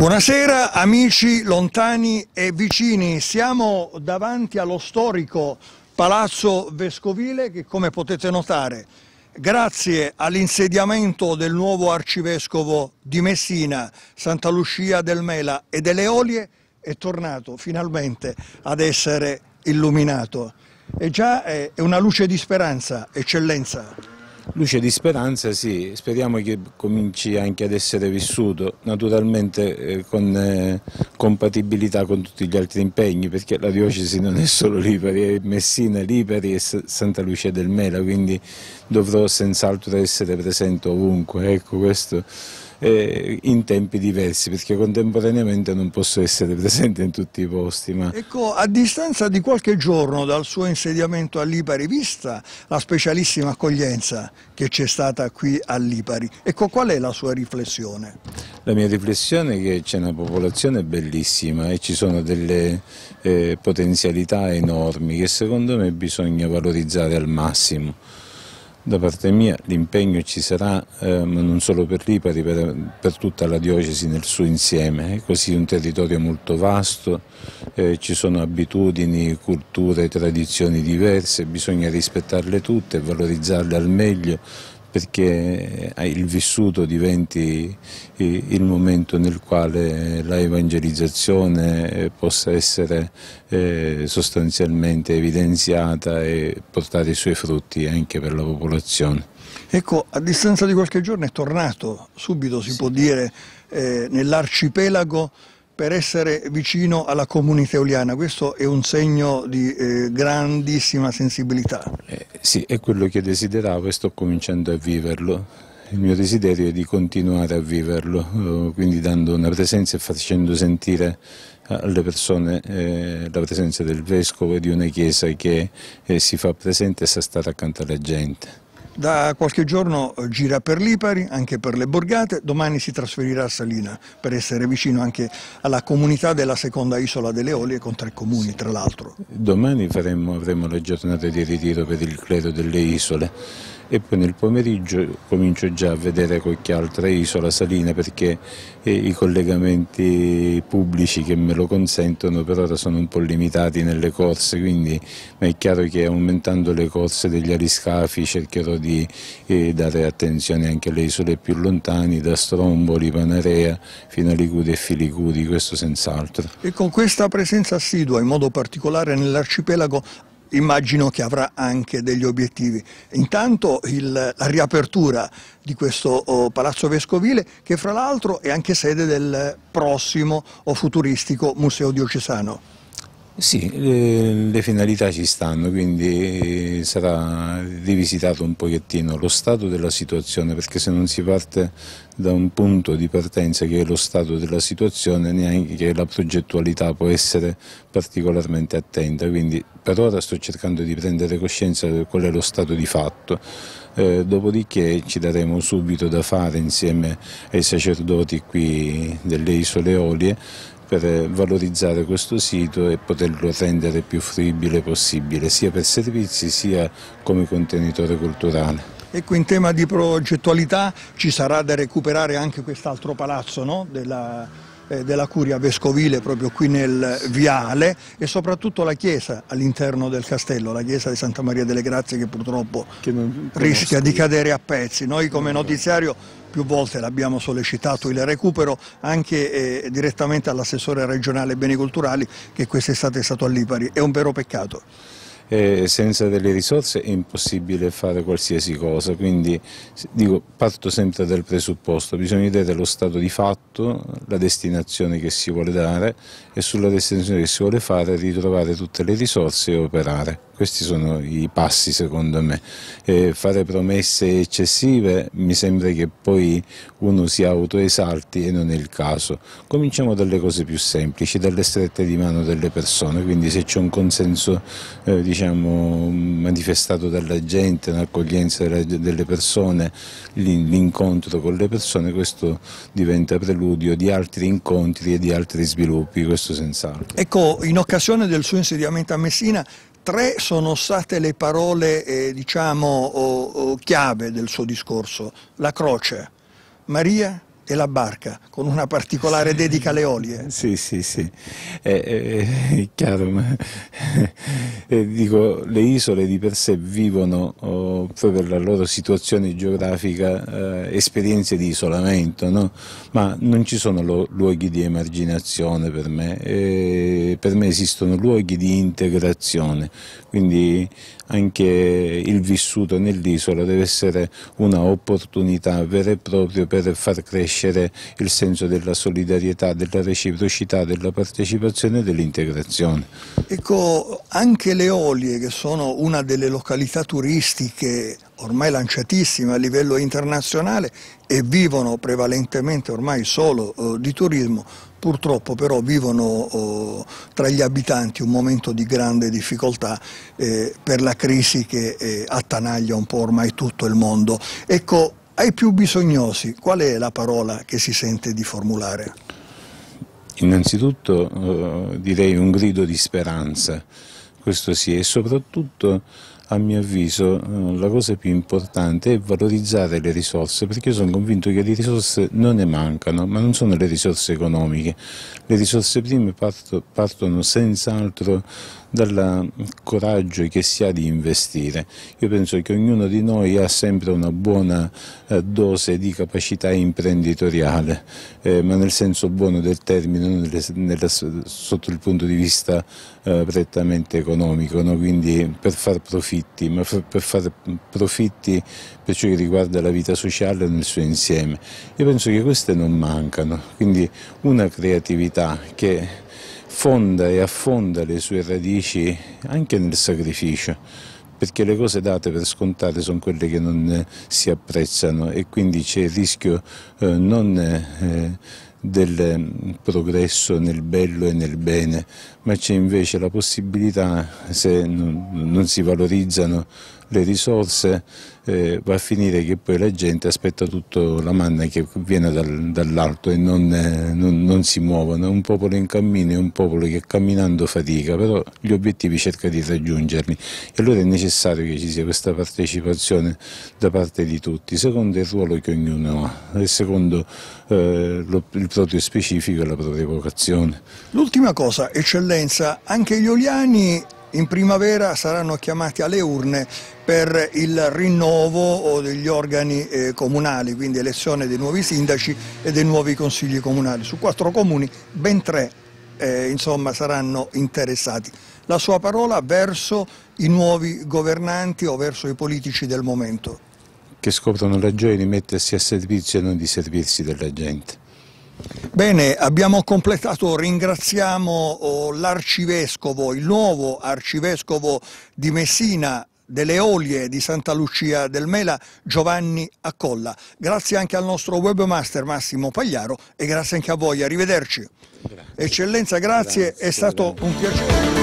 Buonasera amici lontani e vicini, siamo davanti allo storico Palazzo Vescovile che come potete notare grazie all'insediamento del nuovo arcivescovo di Messina, Santa Lucia del Mela e delle Olie è tornato finalmente ad essere illuminato. E già è una luce di speranza, eccellenza. Luce di speranza sì, speriamo che cominci anche ad essere vissuto, naturalmente eh, con eh, compatibilità con tutti gli altri impegni, perché la diocesi non è solo Lipari, è Messina, Lipari e Santa Lucia del Mela, quindi dovrò senz'altro essere presente ovunque, ecco questo eh, in tempi diversi perché contemporaneamente non posso essere presente in tutti i posti. Ma... Ecco, a distanza di qualche giorno dal suo insediamento a Lipari, vista la specialissima accoglienza che c'è stata qui all'Ipari, ecco qual è la sua riflessione? La mia riflessione è che c'è una popolazione bellissima e ci sono delle eh, potenzialità enormi che secondo me bisogna valorizzare al massimo. Da parte mia l'impegno ci sarà, eh, non solo per Lipari, per, per, tutta la diocesi nel suo insieme, eh. è così un territorio molto vasto, eh, ci sono abitudini, culture, tradizioni diverse, bisogna rispettarle tutte, valorizzarle al meglio, perché il vissuto diventi il momento nel quale la evangelizzazione possa essere eh, sostanzialmente evidenziata e portare i suoi frutti anche per la popolazione. Ecco, a distanza di qualche giorno è tornato subito, si sì. può dire, eh, nell'arcipelago per essere vicino alla comunità euliana, questo è un segno di eh, grandissima sensibilità. Eh, sì, è quello che desideravo e sto cominciando a viverlo il mio desiderio è di continuare a viverlo, eh, quindi dando una presenza e facendo sentire eh, alle persone eh, la presenza del Vescovo e di una Chiesa che si fa presente e sa stare accanto alla gente. Da qualche giorno gira per Lipari, anche per le Borgate, domani si trasferirà a Salina per essere vicino anche alla comunità della seconda isola delle Olie con tre comuni tra l'altro. Domani faremo, avremo la giornata di ritiro per il clero delle isole e poi nel pomeriggio comincio già a vedere qualche altra isola, Salina, perché eh, i collegamenti pubblici che me lo consentono per ora sono un po' limitati nelle corse, quindi ma è chiaro che aumentando le corse degli ariscafi cercherò di eh, dare attenzione anche alle isole più lontane, da Stromboli, Panarea fino a Liguri e Filicudi, questo senz'altro. E con questa presenza assidua, in modo particolare nell'arcipelago, immagino che avrà anche degli obiettivi. Intanto il, la riapertura di questo oh, palazzo vescovile che fra l'altro è anche sede del prossimo o futuristico Museo Diocesano. Sì, le, le, finalità ci stanno, quindi sarà rivisitato un pochettino lo stato della situazione, perché se non si parte da un punto di partenza che è lo stato della situazione, neanche la progettualità può essere particolarmente attenta, quindi per ora sto cercando di prendere coscienza di qual è lo stato di fatto. Eh, dopodiché ci daremo subito da fare insieme ai sacerdoti qui delle isole Olie per valorizzare questo sito e poterlo rendere più fruibile possibile, sia per servizi sia come contenitore culturale. Ecco, in tema di progettualità ci sarà da recuperare anche quest'altro palazzo no? Della eh, della curia vescovile proprio qui nel viale e soprattutto la chiesa all'interno del castello, la chiesa di Santa Maria delle Grazie che purtroppo che rischia di cadere a pezzi. Noi come notiziario più volte l'abbiamo sollecitato il recupero anche eh, direttamente all'assessore regionale beni culturali che quest'estate è stato a Lipari, è un vero peccato e senza delle risorse è impossibile fare qualsiasi cosa, quindi dico, parto sempre dal presupposto, bisogna vedere lo stato di fatto, la destinazione che si vuole dare e sulla destinazione che si vuole fare ritrovare tutte le risorse e operare. Questi sono i passi secondo me. E fare promesse eccessive mi sembra che poi uno si autoesalti e non è il caso. Cominciamo dalle cose più semplici, dalle strette di mano delle persone, quindi se c'è un consenso eh, diciamo, manifestato dalla gente, un'accoglienza delle persone, l'incontro con le persone, questo diventa preludio di altri incontri e di altri sviluppi, questo senz'altro. Ecco, in occasione del suo insediamento a Messina tre sono state le parole, eh, diciamo, oh, oh, chiave del suo discorso. La croce, Maria, della barca, con una particolare dedica alle olie. Sì, sì, sì, è, eh, è, eh, è chiaro, ma eh, dico, le isole di per sé vivono oh, proprio per la loro situazione geografica eh, esperienze di isolamento, no? ma non ci sono lo, luoghi di emarginazione per me, eh, per me esistono luoghi di integrazione, quindi anche il vissuto nell'isola deve essere una opportunità vera e propria per far crescere crescere il senso della solidarietà, della reciprocità, della partecipazione e dell'integrazione. Ecco, anche le Olie, che sono una delle località turistiche ormai lanciatissime a livello internazionale e vivono prevalentemente ormai solo eh, di turismo, purtroppo però vivono eh, tra gli abitanti un momento di grande difficoltà eh, per la crisi che eh, attanaglia un po' ormai tutto il mondo. Ecco, ai più bisognosi, qual è la parola che si sente di formulare? Innanzitutto eh, direi un grido di speranza, questo sì, e soprattutto a mio avviso eh, la cosa più importante è valorizzare le risorse perché io sono convinto che le risorse non ne mancano ma non sono le risorse economiche le risorse prime parto, partono senz'altro dal coraggio che si ha di investire io penso che ognuno di noi ha sempre una buona eh, dose di capacità imprenditoriale eh, ma nel senso buono del termine nelle, nella, sotto il punto di vista eh, prettamente economico no? quindi per far profitto profitti, ma per fare profitti per ciò che riguarda la vita sociale nel suo insieme. Io penso che queste non mancano, quindi una creatività che fonda e affonda le sue radici anche nel sacrificio, perché le cose date per scontate sono quelle che non si apprezzano e quindi c'è il rischio eh, non... Eh, del mm, progresso nel bello e nel bene, ma c'è invece la possibilità, se non, si valorizzano le risorse, eh, va a finire che poi la gente aspetta tutta la manna che viene dal, dall'alto e non, eh, non, non, si muovono. È un popolo in cammino, è un popolo che camminando fatica, però gli obiettivi cerca di raggiungerli. E allora è necessario che ci sia questa partecipazione da parte di tutti, secondo il ruolo che ognuno ha e secondo eh, lo, il proprio specifico e la propria vocazione. L'ultima cosa, eccellenza, anche gli Oliani in primavera saranno chiamati alle urne per il rinnovo degli organi eh, comunali, quindi elezione dei nuovi sindaci e dei nuovi consigli comunali. Su quattro comuni ben tre eh, insomma, saranno interessati. La sua parola verso i nuovi governanti o verso i politici del momento. Che scoprono la gioia di mettersi a servizio e non di servirsi della gente. Bene, abbiamo completato, ringraziamo oh, l'arcivescovo, il nuovo arcivescovo di Messina, delle Olie di Santa Lucia del Mela, Giovanni Accolla. Grazie anche al nostro webmaster Massimo Pagliaro e grazie anche a voi, arrivederci. Grazie. Eccellenza, grazie, grazie, è stato un piacere.